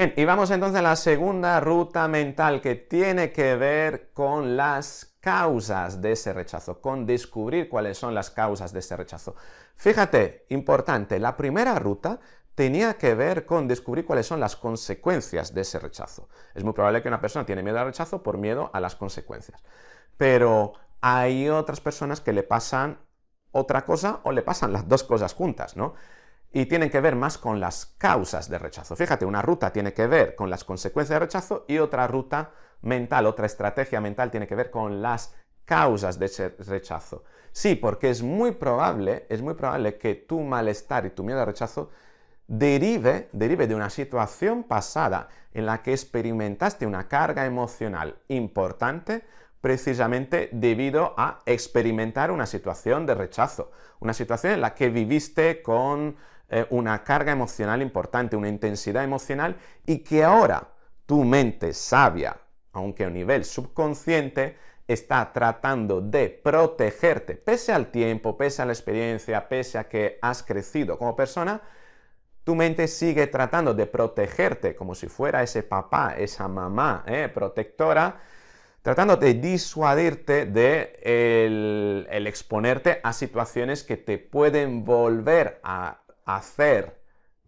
Bien, y vamos entonces a la segunda ruta mental que tiene que ver con las causas de ese rechazo, con descubrir cuáles son las causas de ese rechazo. Fíjate, importante, la primera ruta tenía que ver con descubrir cuáles son las consecuencias de ese rechazo. Es muy probable que una persona tiene miedo al rechazo por miedo a las consecuencias. Pero hay otras personas que le pasan otra cosa o le pasan las dos cosas juntas, ¿no? y tienen que ver más con las causas de rechazo. Fíjate, una ruta tiene que ver con las consecuencias de rechazo y otra ruta mental, otra estrategia mental tiene que ver con las causas de ese rechazo. Sí, porque es muy probable, es muy probable que tu malestar y tu miedo al rechazo derive, derive de una situación pasada en la que experimentaste una carga emocional importante precisamente debido a experimentar una situación de rechazo, una situación en la que viviste con eh, una carga emocional importante, una intensidad emocional y que ahora tu mente sabia, aunque a nivel subconsciente, está tratando de protegerte, pese al tiempo, pese a la experiencia, pese a que has crecido como persona, tu mente sigue tratando de protegerte como si fuera ese papá, esa mamá eh, protectora, tratando de disuadirte de el, exponerte a situaciones que te pueden volver a hacer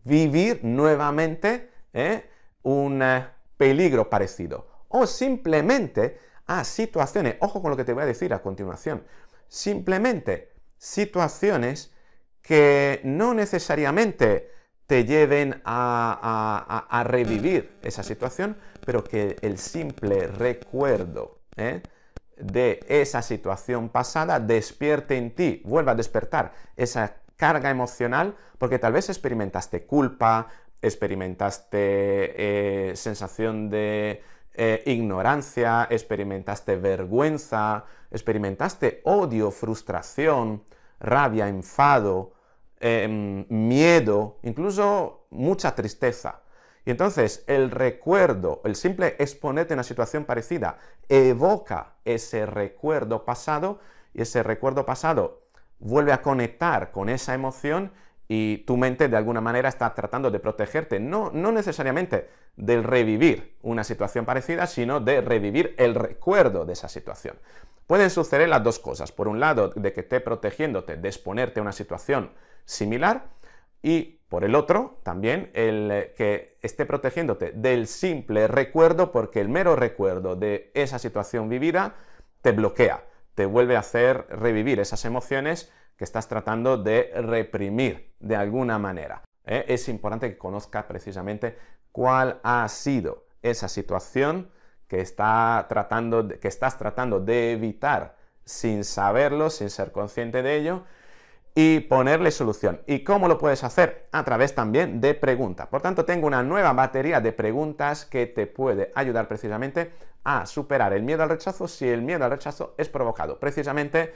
vivir nuevamente ¿eh? un eh, peligro parecido. O simplemente a ah, situaciones, ojo con lo que te voy a decir a continuación, simplemente situaciones que no necesariamente te lleven a, revivir esa situación, pero que el simple recuerdo ¿eh? de esa situación pasada despierte en ti, vuelva a despertar esa carga emocional, porque tal vez experimentaste culpa, experimentaste eh, sensación de eh, ignorancia, experimentaste vergüenza, experimentaste odio, frustración, rabia, enfado, em, miedo, incluso mucha tristeza. Y entonces el recuerdo, el simple exponerte en una situación parecida, evoca ese recuerdo pasado y ese recuerdo pasado vuelve a conectar con esa emoción y tu mente de alguna manera está tratando de protegerte, no, necesariamente del revivir una situación parecida, sino de revivir el recuerdo de esa situación. Pueden suceder las dos cosas. Por un lado, de que esté protegiéndote de exponerte a una situación similar y por el otro, también el eh, que esté protegiéndote del simple recuerdo porque el mero recuerdo de esa situación vivida te bloquea te vuelve a hacer revivir esas emociones que estás tratando de reprimir de alguna manera. ¿eh? Es importante que conozcas precisamente cuál ha sido esa situación que, está tratando que estás tratando de evitar sin saberlo, sin ser consciente de ello, y ponerle solución. ¿Y cómo lo puedes hacer? A través también de preguntas. Por tanto, tengo una nueva batería de preguntas que te puede ayudar precisamente a superar el miedo al rechazo si el miedo al rechazo es provocado precisamente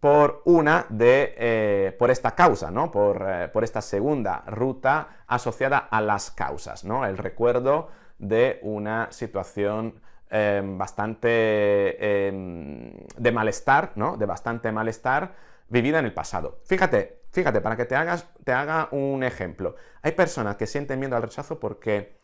por una de, eh, por esta causa, ¿no? Eh, por, esta segunda ruta asociada a las causas, ¿no? El recuerdo de una situación em, bastante em, de malestar, ¿no? De bastante malestar vivida en el pasado. Fíjate, fíjate, para que te, hagas, te haga un ejemplo. Hay personas que sienten miedo al rechazo porque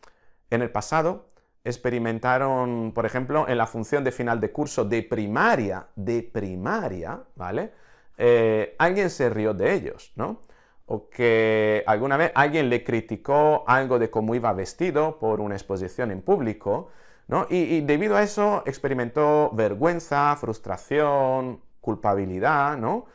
en el pasado experimentaron, por ejemplo, en la función de final de curso de primaria, de primaria, ¿vale? Eh, alguien se rió de ellos, ¿no? O que alguna vez alguien le criticó algo de cómo iba vestido por una exposición en público, ¿no? Y, debido a eso experimentó vergüenza, frustración, culpabilidad, ¿no?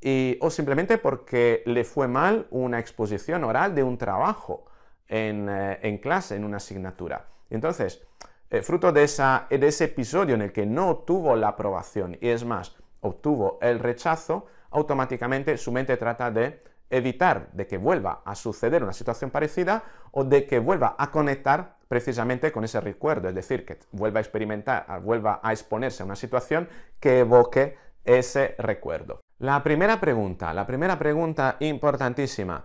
Y, o simplemente porque le fue mal una exposición oral de un trabajo en eh, clase, en una asignatura. Entonces, eh, fruto de, ese episodio en el que no obtuvo la aprobación y es más, obtuvo el rechazo, automáticamente su mente trata de evitar de que vuelva a suceder una situación parecida o de que vuelva a conectar precisamente con ese recuerdo, es decir, que vuelva a experimentar, vuelva a exponerse a una situación que evoque ese recuerdo. La primera pregunta, la primera pregunta importantísima.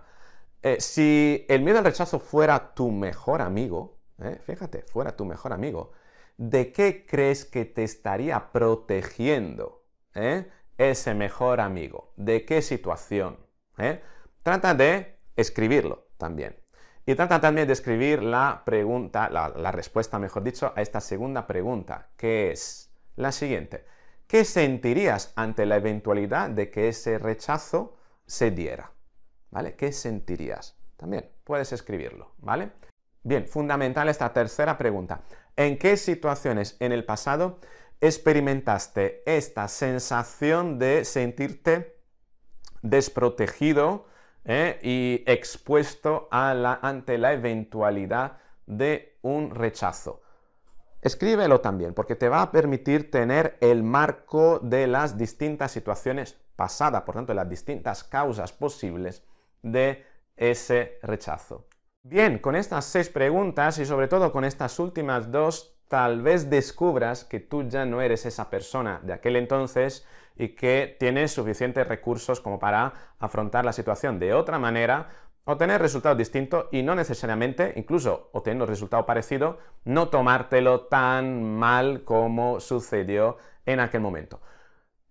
Eh, si el miedo al rechazo fuera tu mejor amigo, ¿Eh? fíjate, fuera tu mejor amigo, ¿de qué crees que te estaría protegiendo ¿eh? ese mejor amigo? ¿De qué situación? ¿Eh? Trata de escribirlo también. Y trata también de escribir la pregunta, la, la respuesta, mejor dicho, a esta segunda pregunta, que es la siguiente. ¿Qué sentirías ante la eventualidad de que ese rechazo se diera? ¿Vale? ¿Qué sentirías? También puedes escribirlo, ¿vale? Bien, fundamental esta tercera pregunta. ¿En qué situaciones en el pasado experimentaste esta sensación de sentirte desprotegido eh, y expuesto ante la eventualidad de un rechazo? Escríbelo también, porque te va a permitir tener el marco de las distintas situaciones pasadas, por tanto, las distintas causas posibles de ese rechazo. Bien, con estas seis preguntas y sobre todo con estas últimas dos, tal vez descubras que tú ya no eres esa persona de aquel entonces y que tienes suficientes recursos como para afrontar la situación de otra manera, obtener resultados distintos y no necesariamente, incluso obteniendo resultado parecido, no tomártelo tan mal como sucedió en aquel momento.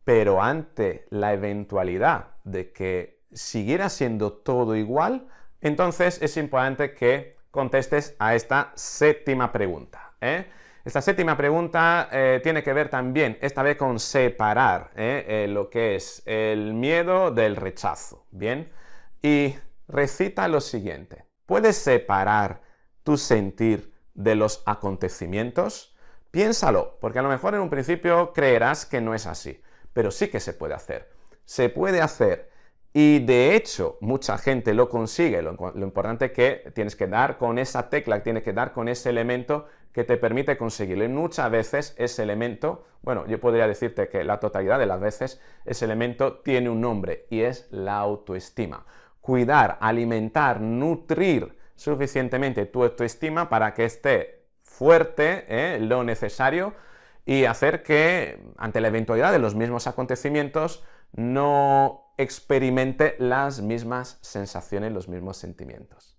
Pero ante la eventualidad de que siguiera siendo todo igual, entonces es importante que contestes a esta séptima pregunta. ¿eh? Esta séptima pregunta eh, tiene que ver también, esta vez, con separar ¿eh? lo que es el miedo del rechazo, ¿bien? Y recita lo siguiente. ¿Puedes separar tu sentir de los acontecimientos? Piénsalo, porque a lo mejor en un principio creerás que no es así, pero sí que se puede hacer. Se puede hacer y de hecho, mucha gente lo consigue. Lo, importante es que tienes que dar con esa tecla, tienes que dar con ese elemento que te permite conseguirlo. muchas veces ese elemento, bueno, yo podría decirte que la totalidad de las veces ese elemento tiene un nombre y es la autoestima. Cuidar, alimentar, nutrir suficientemente tu autoestima para que esté fuerte, ¿eh? lo necesario, y hacer que ante la eventualidad de los mismos acontecimientos no experimente las mismas sensaciones, los mismos sentimientos.